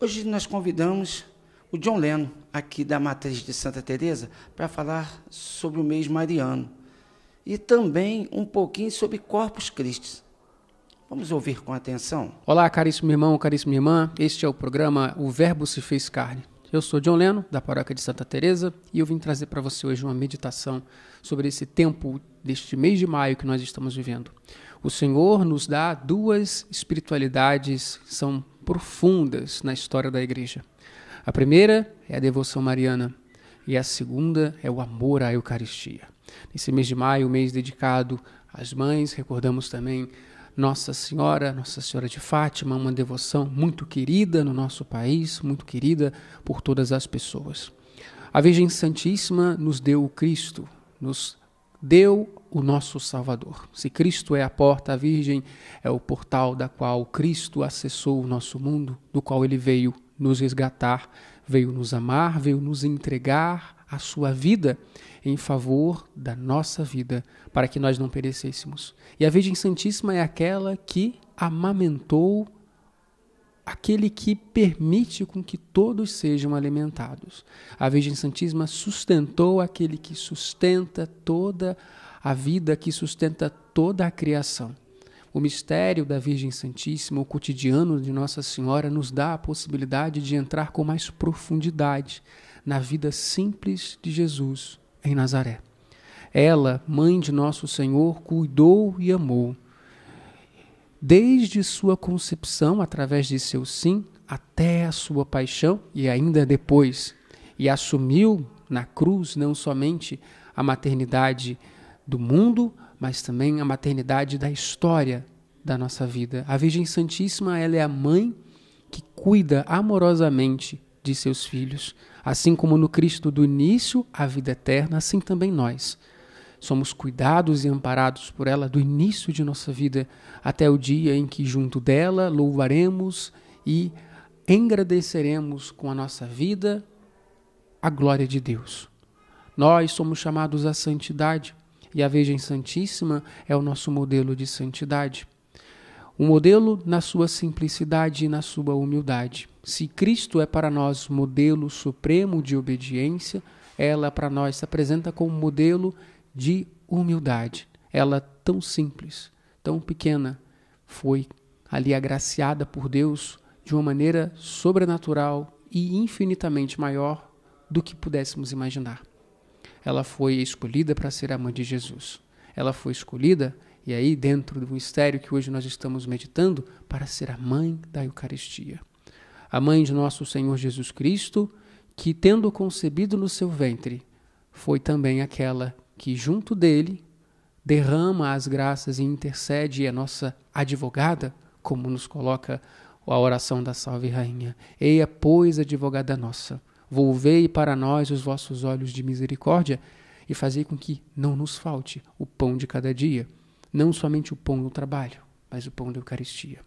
Hoje nós convidamos o John Leno, aqui da Matriz de Santa Teresa, para falar sobre o mês mariano e também um pouquinho sobre Corpus Christi. Vamos ouvir com atenção. Olá, caríssimo irmão, caríssima irmã. Este é o programa O Verbo se fez carne. Eu sou John Leno, da Paróquia de Santa Teresa, e eu vim trazer para você hoje uma meditação sobre esse tempo deste mês de maio que nós estamos vivendo. O Senhor nos dá duas espiritualidades, são profundas na história da igreja. A primeira é a devoção mariana e a segunda é o amor à Eucaristia. Nesse mês de maio, mês dedicado às mães, recordamos também Nossa Senhora, Nossa Senhora de Fátima, uma devoção muito querida no nosso país, muito querida por todas as pessoas. A Virgem Santíssima nos deu o Cristo, nos deu o nosso Salvador. Se Cristo é a porta, a Virgem é o portal da qual Cristo acessou o nosso mundo, do qual ele veio nos resgatar, veio nos amar, veio nos entregar a sua vida em favor da nossa vida, para que nós não perecêssemos. E a Virgem Santíssima é aquela que amamentou aquele que permite com que todos sejam alimentados. A Virgem Santíssima sustentou aquele que sustenta toda a vida, que sustenta toda a criação. O mistério da Virgem Santíssima, o cotidiano de Nossa Senhora, nos dá a possibilidade de entrar com mais profundidade na vida simples de Jesus em Nazaré. Ela, mãe de Nosso Senhor, cuidou e amou desde sua concepção, através de seu sim, até a sua paixão e ainda depois. E assumiu na cruz não somente a maternidade do mundo, mas também a maternidade da história da nossa vida. A Virgem Santíssima, ela é a mãe que cuida amorosamente de seus filhos, assim como no Cristo do início à vida eterna, assim também nós somos cuidados e amparados por ela do início de nossa vida até o dia em que, junto dela, louvaremos e agradeceremos com a nossa vida a glória de Deus. Nós somos chamados à santidade e a Virgem Santíssima é o nosso modelo de santidade. Um modelo na sua simplicidade e na sua humildade. Se Cristo é para nós modelo supremo de obediência, ela para nós se apresenta como modelo de humildade. Ela tão simples, tão pequena, foi ali agraciada por Deus de uma maneira sobrenatural e infinitamente maior do que pudéssemos imaginar. Ela foi escolhida para ser a mãe de Jesus. Ela foi escolhida, e aí dentro do mistério que hoje nós estamos meditando, para ser a mãe da Eucaristia. A mãe de nosso Senhor Jesus Cristo, que tendo concebido no seu ventre, foi também aquela que junto dele derrama as graças e intercede é nossa advogada, como nos coloca a oração da Salve Rainha. Eia, pois, advogada nossa, volvei para nós os vossos olhos de misericórdia e fazei com que não nos falte o pão de cada dia, não somente o pão do trabalho, mas o pão da Eucaristia.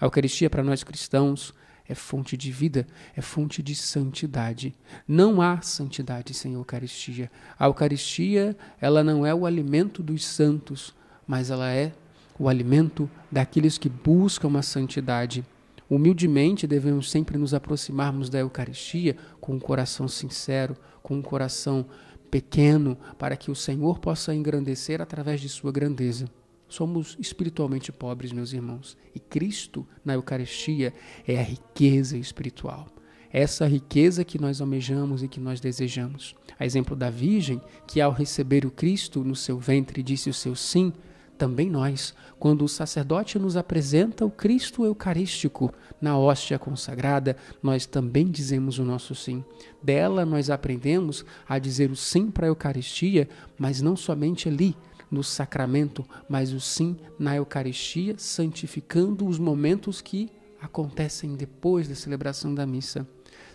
A Eucaristia para nós cristãos é fonte de vida, é fonte de santidade. Não há santidade sem Eucaristia. A Eucaristia, ela não é o alimento dos santos, mas ela é o alimento daqueles que buscam a santidade. Humildemente devemos sempre nos aproximarmos da Eucaristia com um coração sincero, com um coração pequeno, para que o Senhor possa engrandecer através de sua grandeza. Somos espiritualmente pobres, meus irmãos, e Cristo na Eucaristia é a riqueza espiritual. É essa riqueza que nós almejamos e que nós desejamos. A exemplo da Virgem, que ao receber o Cristo no seu ventre disse o seu sim, também nós, quando o sacerdote nos apresenta o Cristo Eucarístico na hóstia consagrada, nós também dizemos o nosso sim. Dela nós aprendemos a dizer o sim para a Eucaristia, mas não somente ali, no sacramento, mas o sim na Eucaristia, santificando os momentos que acontecem depois da celebração da missa,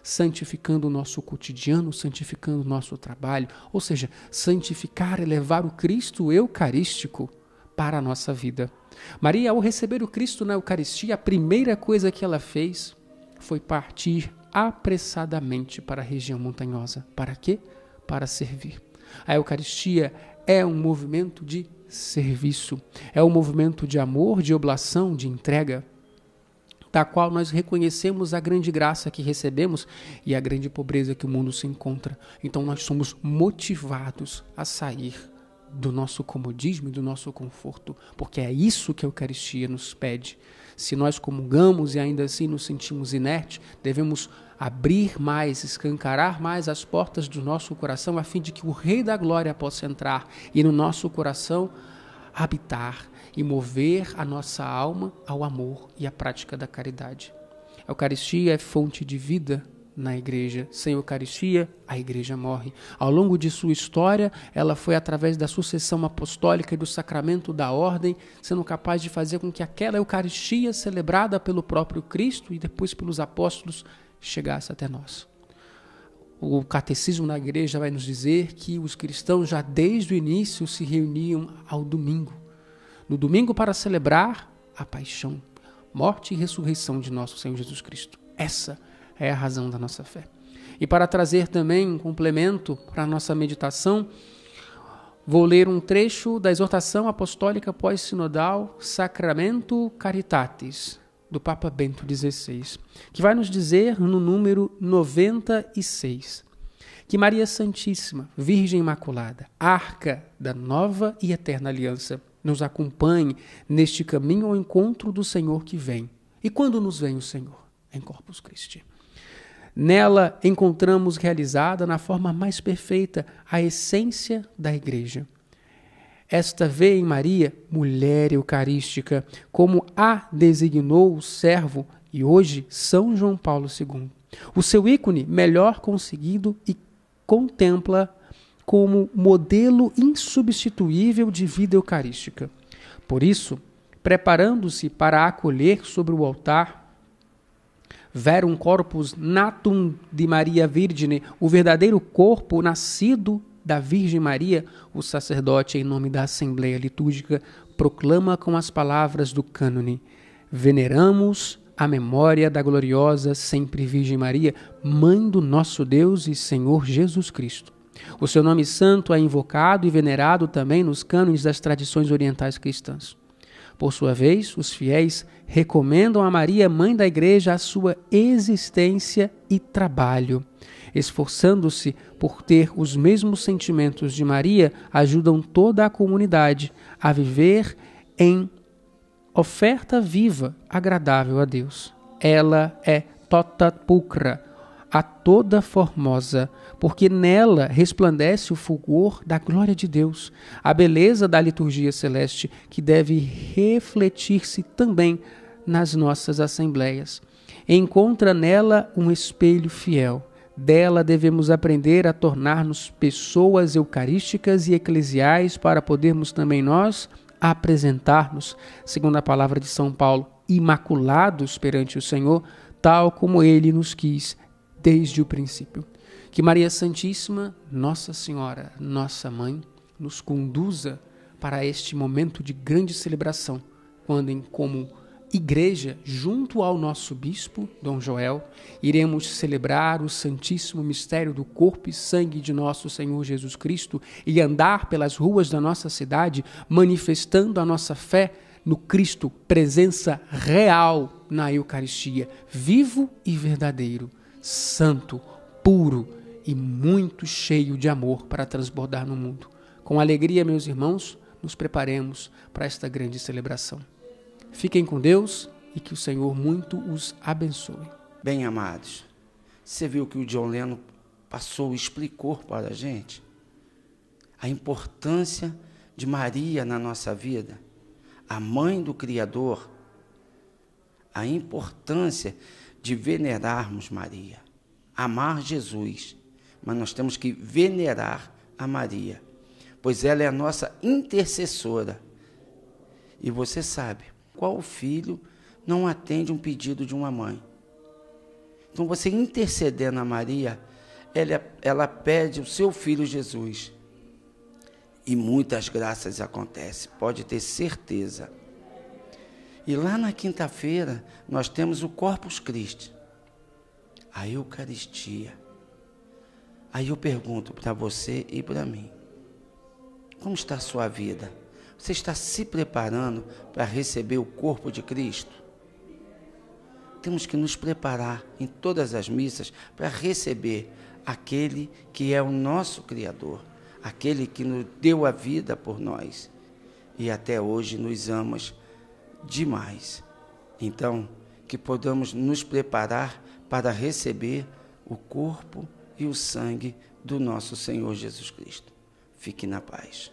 santificando o nosso cotidiano, santificando o nosso trabalho, ou seja, santificar e levar o Cristo eucarístico para a nossa vida. Maria, ao receber o Cristo na Eucaristia, a primeira coisa que ela fez foi partir apressadamente para a região montanhosa. Para quê? Para servir. A Eucaristia é um movimento de serviço, é um movimento de amor, de oblação, de entrega, da qual nós reconhecemos a grande graça que recebemos e a grande pobreza que o mundo se encontra. Então nós somos motivados a sair do nosso comodismo e do nosso conforto, porque é isso que a Eucaristia nos pede. Se nós comungamos e ainda assim nos sentimos inertes, devemos abrir mais, escancarar mais as portas do nosso coração, a fim de que o Rei da Glória possa entrar e no nosso coração habitar e mover a nossa alma ao amor e à prática da caridade. A Eucaristia é fonte de vida na igreja. Sem Eucaristia, a igreja morre. Ao longo de sua história, ela foi, através da sucessão apostólica e do sacramento da ordem, sendo capaz de fazer com que aquela Eucaristia celebrada pelo próprio Cristo e depois pelos apóstolos chegasse até nós. O catecismo na igreja vai nos dizer que os cristãos já desde o início se reuniam ao domingo. No domingo, para celebrar a paixão, morte e ressurreição de nosso Senhor Jesus Cristo. Essa é a razão da nossa fé. E para trazer também um complemento para a nossa meditação, vou ler um trecho da exortação apostólica pós-sinodal Sacramento Caritatis, do Papa Bento XVI, que vai nos dizer no número 96 que Maria Santíssima, Virgem Imaculada, arca da nova e eterna aliança, nos acompanhe neste caminho ao encontro do Senhor que vem. E quando nos vem o Senhor? Em Corpus Christi. Nela encontramos realizada na forma mais perfeita a essência da Igreja. Esta vê em Maria, mulher eucarística, como a designou o servo e hoje São João Paulo II. O seu ícone melhor conseguido e contempla como modelo insubstituível de vida eucarística. Por isso, preparando-se para acolher sobre o altar verum corpus natum de Maria Virgine, o verdadeiro corpo nascido da Virgem Maria, o sacerdote, em nome da Assembleia Litúrgica, proclama com as palavras do cânone: Veneramos a memória da gloriosa Sempre Virgem Maria, Mãe do nosso Deus e Senhor Jesus Cristo. O seu nome santo é invocado e venerado também nos cânones das tradições orientais cristãs. Por sua vez, os fiéis recomendam a Maria, mãe da Igreja, a sua existência e trabalho. Esforçando-se por ter os mesmos sentimentos de Maria, ajudam toda a comunidade a viver em oferta viva, agradável a Deus. Ela é tota pulcra, a toda formosa, porque nela resplandece o fulgor da glória de Deus, a beleza da liturgia celeste que deve refletir-se também nas nossas assembleias. Encontra nela um espelho fiel. Dela devemos aprender a tornar-nos pessoas eucarísticas e eclesiais para podermos também nós apresentar-nos, segundo a palavra de São Paulo, imaculados perante o Senhor, tal como ele nos quis desde o princípio. Que Maria Santíssima, Nossa Senhora, nossa mãe, nos conduza para este momento de grande celebração, quando, em como igreja, junto ao nosso bispo, Dom Joel, iremos celebrar o santíssimo mistério do corpo e sangue de nosso Senhor Jesus Cristo e andar pelas ruas da nossa cidade manifestando a nossa fé no Cristo, presença real na Eucaristia, vivo e verdadeiro, santo, puro, e muito cheio de amor para transbordar no mundo. Com alegria, meus irmãos, nos preparemos para esta grande celebração. Fiquem com Deus e que o Senhor muito os abençoe. Bem, amados, você viu que o John Leno passou e explicou para a gente a importância de Maria na nossa vida, a mãe do Criador, a importância de venerarmos Maria, amar Jesus mas nós temos que venerar a Maria, pois ela é a nossa intercessora. E você sabe, qual filho não atende um pedido de uma mãe? Então você intercedendo a Maria, ela, ela pede o seu filho Jesus. E muitas graças acontecem, pode ter certeza. E lá na quinta-feira nós temos o Corpus Christi, a Eucaristia Aí eu pergunto para você e para mim: como está a sua vida? Você está se preparando para receber o corpo de Cristo? Temos que nos preparar em todas as missas para receber aquele que é o nosso Criador, aquele que nos deu a vida por nós e até hoje nos amas demais. Então, que podamos nos preparar para receber o corpo de e o sangue do nosso Senhor Jesus Cristo. Fique na paz.